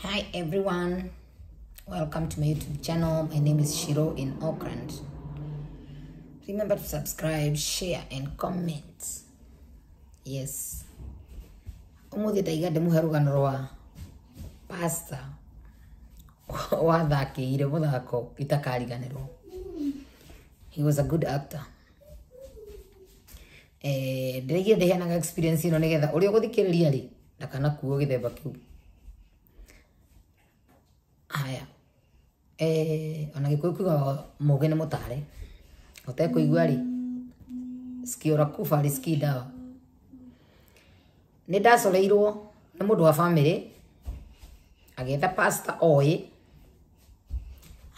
Hi everyone, welcome to my YouTube channel. My name is Shiro in Auckland. Remember to subscribe, share, and comment. Yes. Umuthi taigade muherugano rwa pasta wathakiire muthako ganero. He was a good actor. Eh, Ndĩraigire ndĩheanaga experience ĩno nĩgetha ũrĩa ũgũthikĩrĩria Nakana ndakanakuo gĩthemba kĩu haya eh, ona gä kå kuga må gä nä må tarä otekå igua rä cikiåra kubarä ciki ndawa nä ndacoreirwo nä må ndå wa bamä agä etha pasta oä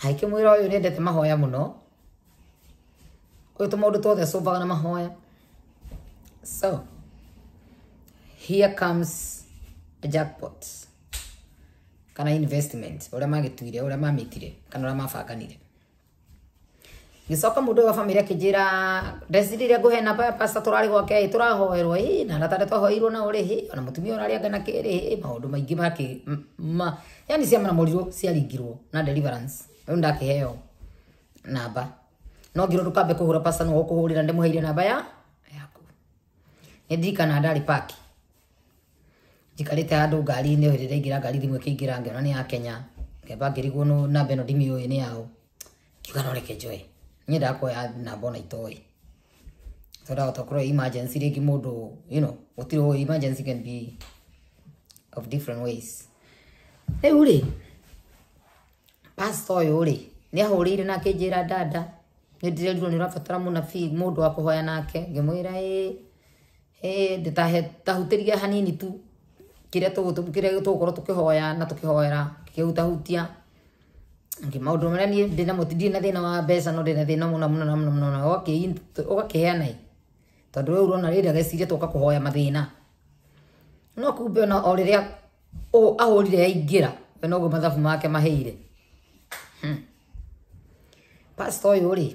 agäkä mwä ra å yå nä endete mahoya må no å yå tå maå ndå twothe acåmbaga na mahoya so here comes the jackpot kana investment uria magituire uria mamitire kana uria mabanganire gicoka mundu wa family akinjira ndeciririe nguhe na pasa turari gwake turahoerwo i na natare twahoirwo na uri hi ona mutumia ona rianga na kiri hi maundu maingi maki ma yani ciama na morirwo ciaringirwo na deliverance riu ndakiheo namba no ngirwo ndukambe kuhura pasa no gukuhurira ndimuheire namba ya yaku nindirikana ndari paki njikarite andu ngari-inä hä rä rä aingä ra ngari thimå ä kä ingä ya kenya ngämba ngä rigwo namba ä no ndimi å ä nä yaå ngiuga no reke njoe niä ndakuoya namba ona itoä tondahota korwo emergency rä ngä må ndå you know gutirä å emergency can be of different ways rä u pastor å yå ni nä ahå na kijira njä ra dada nä ndä rerirwo nä å fi må ndå wa kå hoya nake ngä mwä ra ä ndä tahutä ria hanini tu kĩrĩa tũgũkorwo tũkĩhoya na tũkĩhoera kĩhutahutia maũndũ marĩa niĩ ndindirĩ na thĩna wa mbeca no ndĩna thĩna mũna mũno mũno mũno ũgakĩheana ĩ tondũ rĩu ũrona rĩrĩa geciria tũka kũhoya mathĩna no kumbe ona o a rĩrĩa ahũrire aingĩra we noguo mathabu make mahĩire hmm. pasta ũyũ rĩ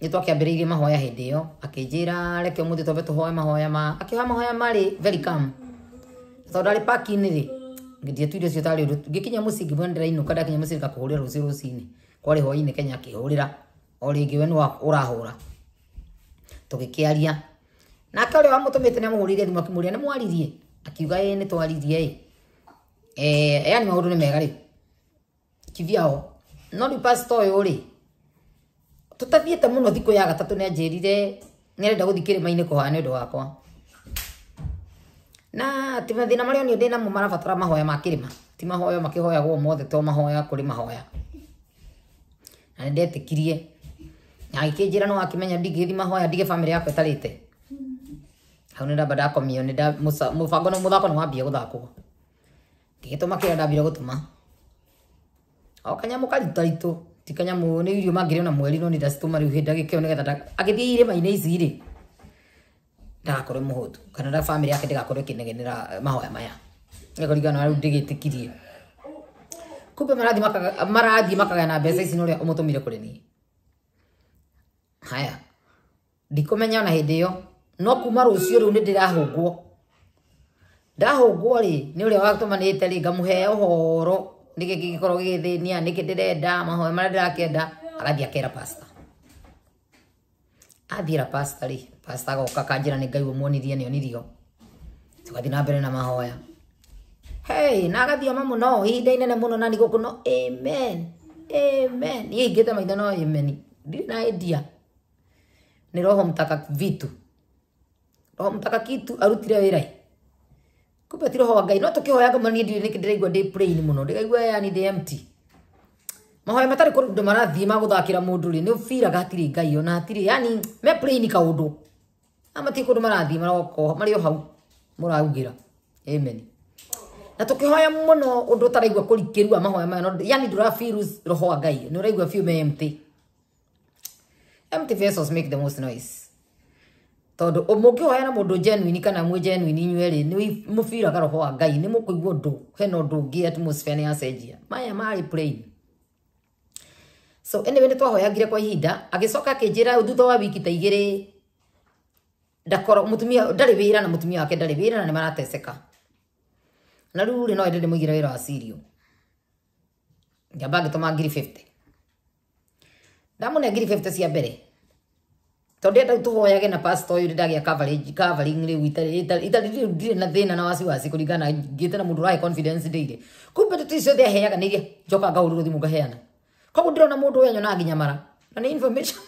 nĩ twakĩambĩrĩirie mahoya hĩndĩ ĩyo akĩnjĩra reke mũthĩ twambe tũhoe mahoya ma akĩhoya mahoya marĩ very calm tondu ari pakini thi ndietuire cio tari undu ngikinya mucingi mwe ndirainũka ndakinya mucingi ngakuhurira rucio rucini kwari hwainĩ kenya akihurira o rĩngĩ we ũrahũra tũgĩkĩaria nake ũrĩa wamũtũmĩte nĩ amũhũrĩire thimũ akĩmũria nĩ mwaririe akiuga ĩĩ nĩ twaririe ĩ yani maũndũ nĩ mega rĩu kivyao no rĩu pastor ũyũ rĩ tũtathiĩte mũno thikũ ya gatatũ nĩ anjĩrire nĩ arenda gũthiĩ kĩrĩma-inĩ kũhana ũndũ wakwa na ti mathina maria ni ndina mo marabatara mahoya ma ti mahoya makihoyagwo mothe to mahoya kuri mahoya na ni ndetikirie na ikinjira no akimenya ndigithi mahoya ndige family yakwa itarite hau ni ndamba ndakomio ni mubango no muthako ni wambie guthakwo ngigituma kira ndambire gutuma o kanyamu karitaritu ti kanyamu ni irio mangirä na mweri no nä ndacitå ma rä u hä ndagä kä o agä thiä irä ma-inä ndagakorwo muhutu kana na family yake ndigakorwo ikinegenera mahoya maya ĩkoringana na rĩu ndĩgĩtĩkirie kumbe marathiĩ marathiĩ makaga na mbeca ici nũrĩa ũmũtũmire kũrĩ niĩ haya ndikũmenya ona hĩndĩ ĩyo no kuma rũciũ rĩu nĩ ndĩrahũngwo ndahũngwo rĩ nĩ ũrĩa watũmanĩte rĩ ngamũhe ũhoro nĩkĩ gĩkorwo gĩgĩthĩnia nĩkĩ ndĩrenda mahoya marĩa ndĩrakĩenda agathiĩ akera pasta athiĩra pasta li. pastor agoka akanjĩra nĩ ngai ũmuonirie ni onirio tũgathiĩ na mbere na mahoya hey na agathioma mũno ihinda inene mũno na nĩgũkũ no amen amen niĩ ingĩte maitho no amen ndirĩ na idea ni roho mtaka vitu roho mtaka kitu arutire wĩra kumbe ti roho wa ngai no tũkĩhoyaga manie ndirĩ ndĩraigua ndĩ plain mũno ndĩraigua yani ndĩ empty mahoya matarĩ kũndũ marathiĩ magũthakĩra mũndũ rĩ nĩ ũbiraga hatirĩ ngai ona hatirĩ yani me ni kaũndũ ama amathi kundu marathi maroko mari hau muraugira amen na tukihoya muno undu taraigua kurikirua mahoya maya yani ndurafiru roho wa ngai ni uraigua fiu me empty empty vessels make the most noise tondu mungioya na mundu genuine kana mwi genuine inyuerä nä må biraga roho wa ngai nä må kå he no hena å atmosphere ni atmosfere nä yacenjia maya marä plain so anyway nä twahoyangire kwa ihinda agä coka akä njä ra thutha wa wiki ta igä ndakorwo mutumia ndarä wä na mutumia wake ndarä wä na nä marateceka na rä u no ende mugira må igire wä ra wa cirio ngäamba ngä tåma ngiri fifty ndamå ne ngiri fifty cia mbere tondå enda tå hoyage na pastor å yå ndä ndagä a covering rä u itarä na thä na na wasi kå ringana ngä na må ndå confidence ndä ire kumbe tå ticio thä aheaga nä iria njoka ngahå rä rå kwa ngaheana koguo ndä rona må ndå na nä information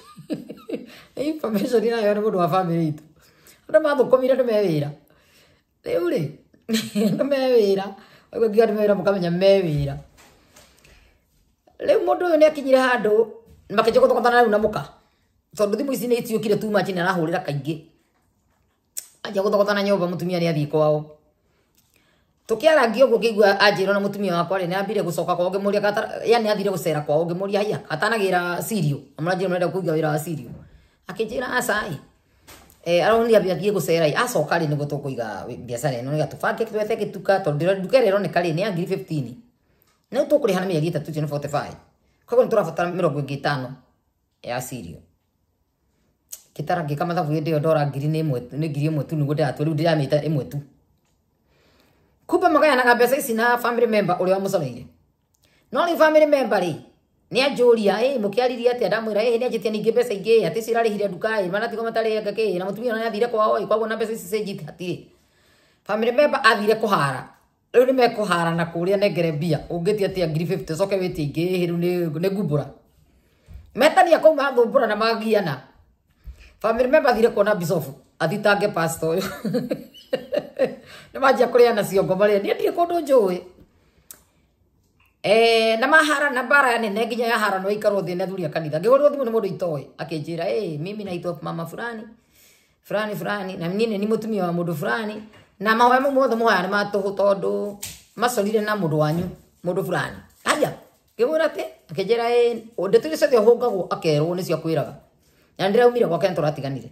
information inayo nä må wa family itu arĩa mathũkũmire nĩ mewĩra rĩu rĩ nĩ mewĩra ũguo ngiuga nĩ mewĩra mũkamenya mewĩra rĩu mũndũ ũyũ nĩ akinyire handũ makĩnjia gũtogotana na mũka tondũ thimũ ici nĩ itiũkire tuma chini arahũrĩra kaingĩ anjia gũthogotana nyũmba mũtumia nĩ athiĩ kwao tukiarangia uguo ngĩigua anjĩrwo na mũtumia wakwa rĩ nĩambire gũcoka kwao ngĩmũria yani athire gũcera kwao ngĩmũria haiya atanagĩra cirio na mũranjĩra mũrenda kũiga wa cirio akĩnjĩra aca eh aro ni abiagie gucera acoka ah, ri nigo tukuiga biacara ino niga tubange twethe gituka tondu nduka ri roneka ri ni ngiri 15 na tukuri hana mieri itatu cino 45 kogo niturabatara mirongo ingi itano ya sirio gitara ngika mathabu hindi iyo ndora ngiri ni imwe ni ngiri imwe tu nigo ndiratua riu ndiramita imwe tu kumbe magayanaga mbeca ici na family member uria wamucoreire no riu family member ri nä anjåria ä eh, må kä aririe atä andamwä ra ä eh, nä anjä tie ningä mbeca ingä atä cio irarä hire nduka ä manatigo matarä ngakä na må tumia nä athire kwao ä koguo na mbeca ici cenjite hatirä bamä memba athire kå hara rä u nä mekå hara na kå rä a nengere mbia å ngä tia tia ngiri coke wä tia ingä hä eh, rä u nä ngumbå ra metania kå u mathå mbå ra na magiana bamä memba athire kuona bisofu athitange pasto å yå nä manjia kå rä ana ciongo marä a niä ndirä kå ndå njå ä eh na mahara na bara yani ginya ya hara no ikaro thina thuria kanitha ngigorwo thimu ni mundu itoi akinjira eh mimi na naitwa mama fulani fulani fulani na mnine ni mutumia wa mundu fulani na mahoya mu mothe muhoya ni matuhu tondu macorire na mundu wanyu mundu fulani aja ngimwira ati akinjira eh ndeto iria ciothe akero ni cia kwiraga na ndira umire ndiraumire gwake nitũratiganire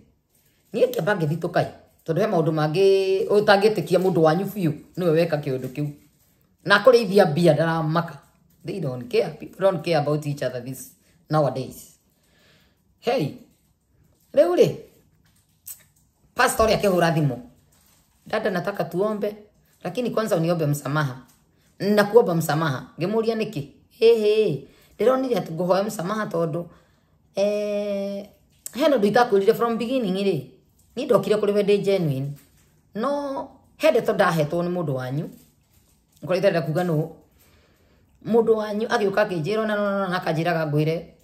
niĩ ngĩamba thitukai tondu he maũndũ mangi utangitikia mũndũ wanyu fiu nĩwe weka kiundu kiu na kå rä ithia mbia ndaramaka they don't care people don't care about each other this nowadays hey rä u rä pastor rä akä hå ra thimå dada nataka tuombe lakini kwanza uniombe msamaha eh, na kuomba msamaha ngimuria niki hihi ndironire ati nguhoya msamaha tondu eh hena ndu itakwirire from beginning ri ni ndokire kuri we ndi genuine no hende to ndahetwo ni mundu wanyu kå rä ndärenda kuga nå må ndå wanyu agä å ka akä njä ra na akanjä raga ngwä re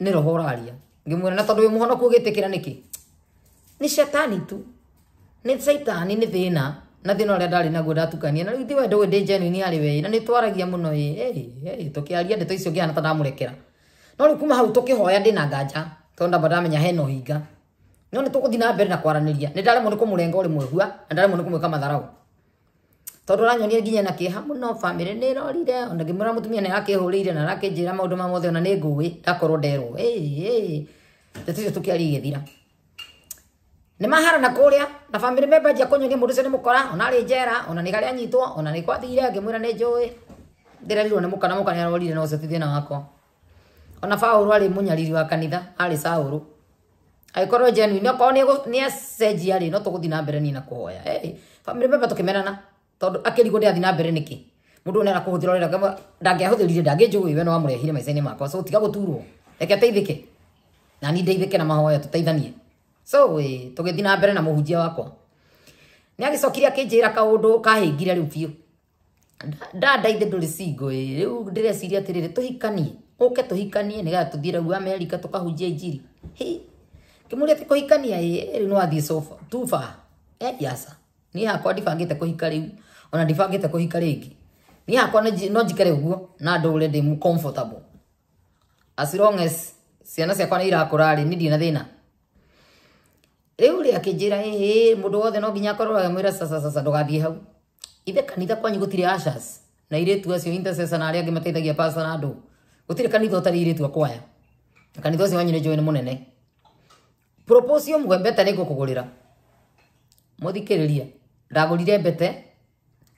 nä roho å raria ngä mwä ra na tondå wä må honoku å gä tä kä ra nä kä nä catani tu nä caitani nä thä na na thä na å rä a ndarä naguo ndatukania na rä u thiä wendå ndä njenuini arä we na nä twaragia må no tå kä aria ndeto icio ngä hana ta ndamå rekera no rä u kuma hau tå kä hoya ndä na nganja tondå ndamba ndamenya hena å hinga no nä tå gå thiä na mbere na kwaranä ria nä ndaremwo nä kå må renga å rä mwehua na ndaremwo nä kå mwä ka matharau tondu ranyonire nginya na kiha muno family ni rorire ona ngimwira mutumia ni akihurire na rakinjira maundu ma mothe ona ni ngui ndakorwo nderwo teticio tukiari igithira ni mahara na kuria na family member njia kunyonia mundu cio ni mukora ona ari njera ona ni garia anyitwo ona ni kwathire ngimwira ni njui ndirerirwo ni mukana mukana arorire na ucio ti thina wakwa ona baũrũ arĩ mũnyariri wa kanitha arĩ saũrũ agĩkorwo genuine okorwo nĩ acenjia rĩ no tũgũthiĩ na mbere ni na kũhoya hey, famĩlĩ memba tũkĩmenana tondu akirigwo ndathi na mbere niki mundu nä arakå hå thä ra rä ndangä ahå thä rire ndangä njå we no wamå maica-inä makwa so tiga gå turwo reke teithä ke nani ndeithä ke na mahoya tå teithanie so tå gä thiä na mbere na må hunjia wakwa nä agä cokire akä njä ra kaå ndå kahängire rä u biå ndandaithe ndå rä cingo rä u ndä reciria atä rä rä tå hikanie å ke tå hikanie nä getha tå thiä rau amerika tå kahunjia injiri kä må rä atä kå hikania rä u nä wathiä tuba ee, yasa ni hakwa ndibangite kuhika riu ona ndibangite kuhika ringi ni hakwa no njikare uguo na ndure ndi comfortable as long as ciana ciakwa ni irakura ri ni ndina thina riu ri akinjira hihi mundu wothe no nginya akorwo mwira sasa sasa ndugathie hau ithe kanitha kwanyu gutire ashas na iretu acio intercessor na aria angi mateithagia pastor na andu gutire kanitha utari iretu akwaya na kanitha ucio wanyu ni njui ni munene proposio mwembeta ni ngukugurira muthikiriria ndagurire mbete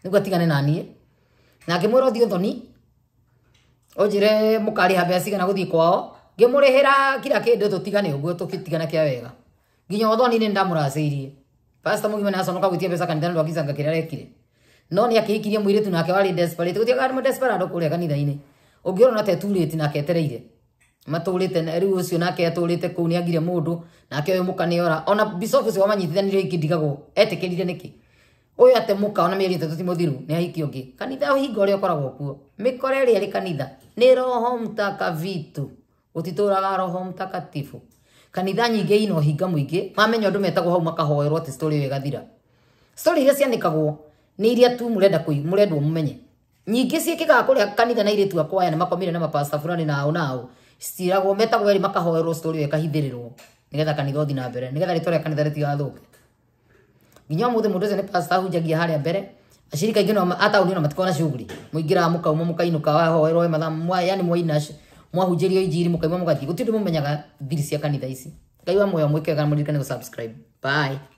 nigu atigane na na ngä mwä ra å thiä å thoni å njä re må karä ha mbeca cigana gå thiä kwao ngä må rä hä ra kira kä ndå tå tigane å guo tå kä tigana kä a wega nginya å thoni nä ndamå racä irie pasta må gima nä aconoka gwä tia mbeca kanithani rwa gicanga kä rä a rekire no nä akä hikirie mwä rä tu nake warä desperate gå tiagarä desperado kå rä a kanitha-inä å ngä ona teturä ti nake etereire matå te rä u å cio nake atå rä te kå u nä agire må ndå nake å yå må kanä ora ona bishop å cio wamanyitithanirio ingä ndigagwo etä kä rire nä kä uyu ate muka ona mieri tatu ti ne aiki ahiki ungi kanitha uhinga uria ukoragwo kuo mikore ri ari kanitha ni roho mtakavitu utituraga roho mtakatifu kanitha nyingä ina å hinga må ingä mamenya ndu ndå metagwo hau makahoerwo ati story we gathira ĩgathira story iria cianĩkagwo ni iria tu murenda mũrenda mũrendwo mũmenye nyingĩ ciĩkĩkaga kũrĩa kanitha na iritu akwa na makomire na mapasta fulani au nao citiragwo metagwo erĩ makahoerwo story we ĩkahithĩrĩrwo nigetha kanitha ũthi na mbere nigetha ritore rĩa kanitha rĩtigathũke nginya muthi mundu ucio ni pastor ahunjagia haria mbere ashirika ingi hata unio na matikona shughuli muingira mukauma mukainuka wahoerwo mathaa mwa yani mwaina mwahunjirio injiri mukaima mugathii gutindu mumenyaga thiri cia kanitha kaiwa ngai wa kana mwikega muririkane subscribe bye